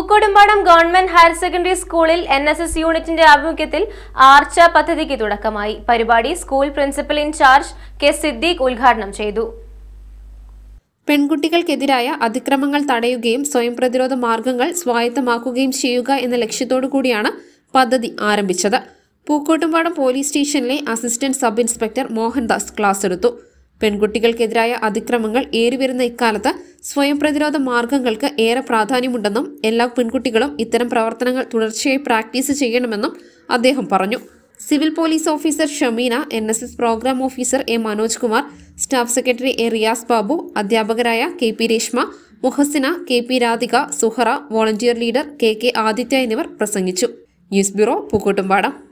Pookodumpadam government higher secondary സ്കൂളിൽ N S S യൂണിറ്റിന്റെ ആഭിമുഖ്യത്തിൽ ആർച്ച പദ്ധതിക്ക് തുടക്കമായി പരിപാടി school principal incharge K Siddique ഉദ്ഘാടനം ചെയ്തു പെൺകുട്ടികൾക്കെതിരായ അതിക്രമങ്ങൾ തടയുകയും സ്വയം പ്രതിരോധ മാർഗങ്ങൾ സ്വായത്തമാക്കുകയും ചെയ്യുക എന്ന ലക്ഷ്യത്തോടു കൂടിയാണ് പദ്ധതി ആരംഭിച്ചത് പൂക്കോട്ടുംപാടം പോലീസ് സ്റ്റേഷനിലെ assistant sub inspector Mohandas class എടുത്തു പെൺകുട്ടികൾക്കെതിരായ അതിക്രമങ്ങൾ ഏറിവരുന്ന ഇക്കാലത്ത് സ്വയം പ്രതിരോധ മാർഗങ്ങൾക്ക് ഏറെ പ്രാധാന്യമുണ്ടെന്നും എല്ലാ പെൺകുട്ടികളും ഇത്തരം പ്രവർത്തനങ്ങൾ തുടർച്ചയായി പ്രാക്ടീസ് ചെയ്യണമെന്നും അദ്ദേഹം പറഞ്ഞു civil police officer Shameena N S S program officer A Manoj Kumar staff secretary A Riyas Babu അധ്യാപകരായ K P Reshma Muhsina K P Radhika Suhara volunteer leader K K Aditya എന്നിവർ പ്രസംഗിച്ചു ന്യൂസ് ബ്യൂറോ പൂക്കോട്ടുംപാടം